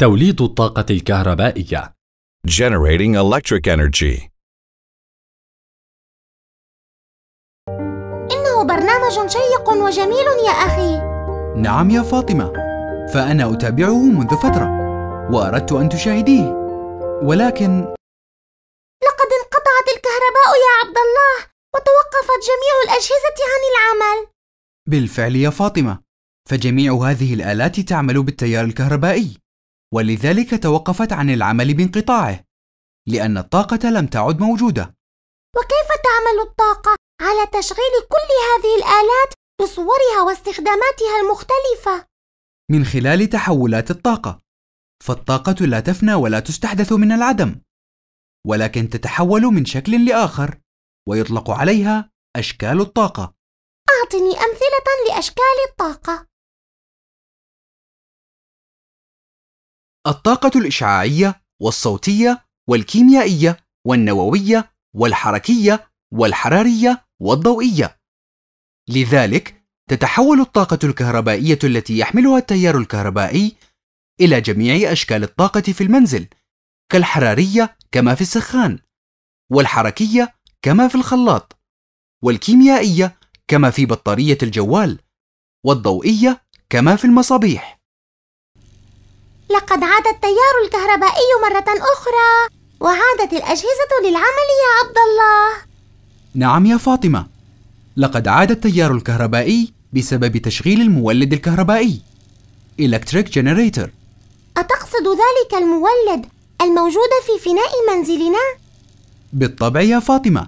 توليد الطاقة الكهربائية Generating electric energy إنه برنامج شيق وجميل يا أخي نعم يا فاطمة فأنا أتابعه منذ فترة وأردت أن تشاهديه ولكن لقد انقطعت الكهرباء يا عبد الله وتوقفت جميع الأجهزة عن العمل بالفعل يا فاطمة فجميع هذه الآلات تعمل بالتيار الكهربائي ولذلك توقفت عن العمل بانقطاعه لأن الطاقة لم تعد موجودة وكيف تعمل الطاقة على تشغيل كل هذه الآلات بصورها واستخداماتها المختلفة؟ من خلال تحولات الطاقة فالطاقة لا تفنى ولا تستحدث من العدم ولكن تتحول من شكل لآخر ويطلق عليها أشكال الطاقة أعطني أمثلة لأشكال الطاقة الطاقة الإشعاعية والصوتية والكيميائية والنووية والحركية والحرارية والضوئية. لذلك تتحول الطاقة الكهربائية التي يحملها التيار الكهربائي إلى جميع أشكال الطاقة في المنزل كالحرارية كما في السخان، والحركية كما في الخلاط، والكيميائية كما في بطارية الجوال، والضوئية كما في المصابيح. لقد عاد التيار الكهربائي مرة أخرى وعادت الأجهزة للعمل يا عبد الله نعم يا فاطمة لقد عاد التيار الكهربائي بسبب تشغيل المولد الكهربائي Electric Generator أتقصد ذلك المولد الموجود في فناء منزلنا؟ بالطبع يا فاطمة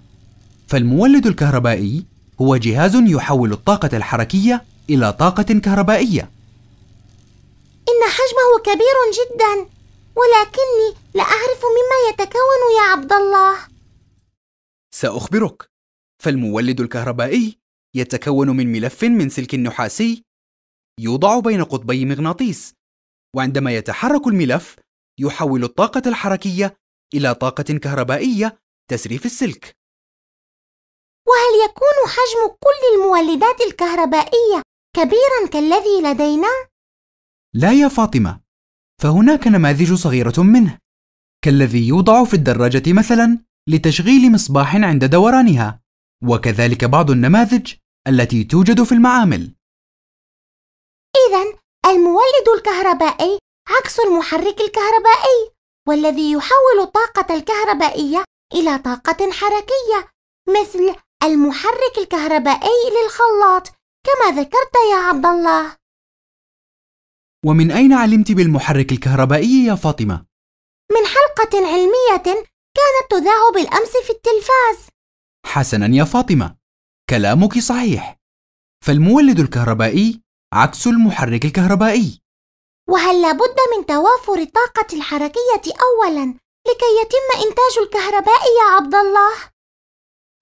فالمولد الكهربائي هو جهاز يحول الطاقة الحركية إلى طاقة كهربائية إن حجمه كبير جدا ولكني لا أعرف مما يتكون يا عبد الله سأخبرك فالمولد الكهربائي يتكون من ملف من سلك نحاسي يوضع بين قطبي مغناطيس وعندما يتحرك الملف يحول الطاقة الحركية إلى طاقة كهربائية تسري في السلك وهل يكون حجم كل المولدات الكهربائية كبيرا كالذي لدينا؟ لا يا فاطمة فهناك نماذج صغيرة منه كالذي يوضع في الدراجة مثلا لتشغيل مصباح عند دورانها وكذلك بعض النماذج التي توجد في المعامل إذا المولد الكهربائي عكس المحرك الكهربائي والذي يحول الطاقة الكهربائية إلى طاقة حركية مثل المحرك الكهربائي للخلاط كما ذكرت يا عبد الله ومن أين علمت بالمحرك الكهربائي يا فاطمة؟ من حلقة علمية كانت تذاع بالأمس في التلفاز حسنا يا فاطمة كلامك صحيح فالمولد الكهربائي عكس المحرك الكهربائي وهل لابد من توافر الطاقة الحركية أولا لكي يتم إنتاج الكهرباء يا عبد الله؟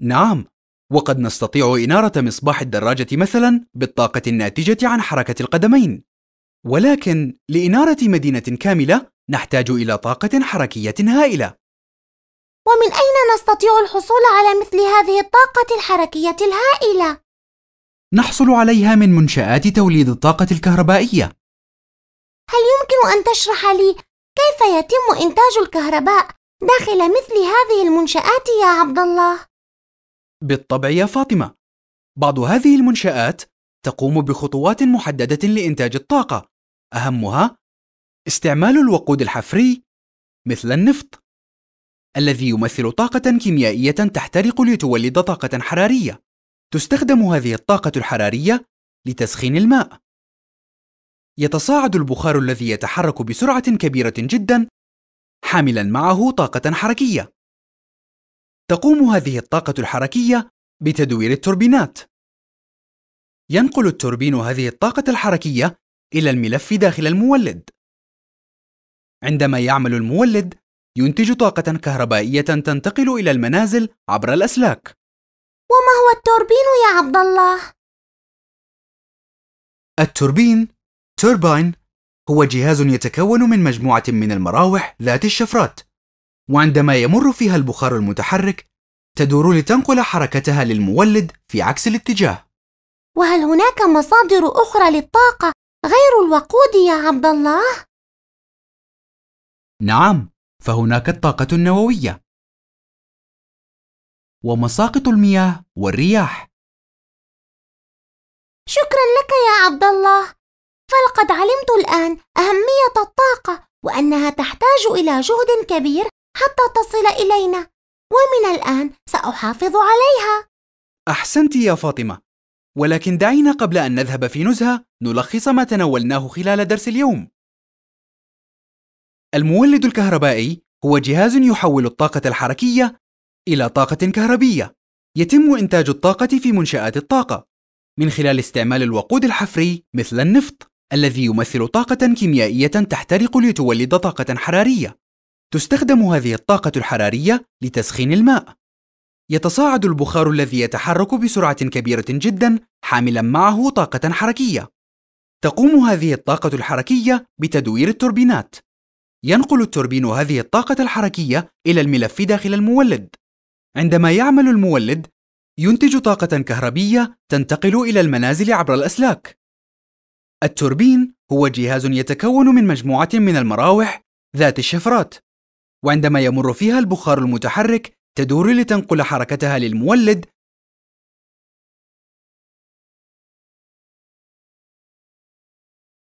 نعم وقد نستطيع إنارة مصباح الدراجة مثلا بالطاقة الناتجة عن حركة القدمين ولكن لإنارة مدينة كاملة نحتاج إلى طاقة حركية هائلة ومن أين نستطيع الحصول على مثل هذه الطاقة الحركية الهائلة؟ نحصل عليها من منشآت توليد الطاقة الكهربائية هل يمكن أن تشرح لي كيف يتم إنتاج الكهرباء داخل مثل هذه المنشآت يا عبد الله؟ بالطبع يا فاطمة بعض هذه المنشآت تقوم بخطوات محددة لإنتاج الطاقة أهمها استعمال الوقود الحفري مثل النفط الذي يمثل طاقة كيميائية تحترق لتولد طاقة حرارية تستخدم هذه الطاقة الحرارية لتسخين الماء يتصاعد البخار الذي يتحرك بسرعة كبيرة جدا حاملا معه طاقة حركية تقوم هذه الطاقة الحركية بتدوير التوربينات ينقل التوربين هذه الطاقة الحركية إلى الملف داخل المولد. عندما يعمل المولد، ينتج طاقة كهربائية تنتقل إلى المنازل عبر الأسلاك. وما هو التوربين يا عبد الله؟ التوربين توربين هو جهاز يتكون من مجموعة من المراوح ذات الشفرات، وعندما يمر فيها البخار المتحرك، تدور لتنقل حركتها للمولد في عكس الاتجاه. وهل هناك مصادر أخرى للطاقة غير الوقود يا عبد الله؟ نعم، فهناك الطاقة النووية ومساقط المياه والرياح. شكرا لك يا عبد الله، فلقد علمت الآن أهمية الطاقة وأنها تحتاج إلى جهد كبير حتى تصل إلينا، ومن الآن سأحافظ عليها. أحسنت يا فاطمة. ولكن دعينا قبل أن نذهب في نزهة نلخص ما تناولناه خلال درس اليوم. المولد الكهربائي هو جهاز يحول الطاقة الحركية إلى طاقة كهربية. يتم إنتاج الطاقة في منشآت الطاقة من خلال استعمال الوقود الحفري مثل النفط الذي يمثل طاقة كيميائية تحترق لتولد طاقة حرارية. تستخدم هذه الطاقة الحرارية لتسخين الماء. يتصاعد البخار الذي يتحرك بسرعة كبيرة جدا حاملا معه طاقة حركية. تقوم هذه الطاقة الحركية بتدوير التوربينات. ينقل التوربين هذه الطاقة الحركية إلى الملف داخل المولد. عندما يعمل المولد، ينتج طاقة كهربية تنتقل إلى المنازل عبر الأسلاك. التوربين هو جهاز يتكون من مجموعة من المراوح ذات الشفرات، وعندما يمر فيها البخار المتحرك تدور لتنقل حركتها للمولد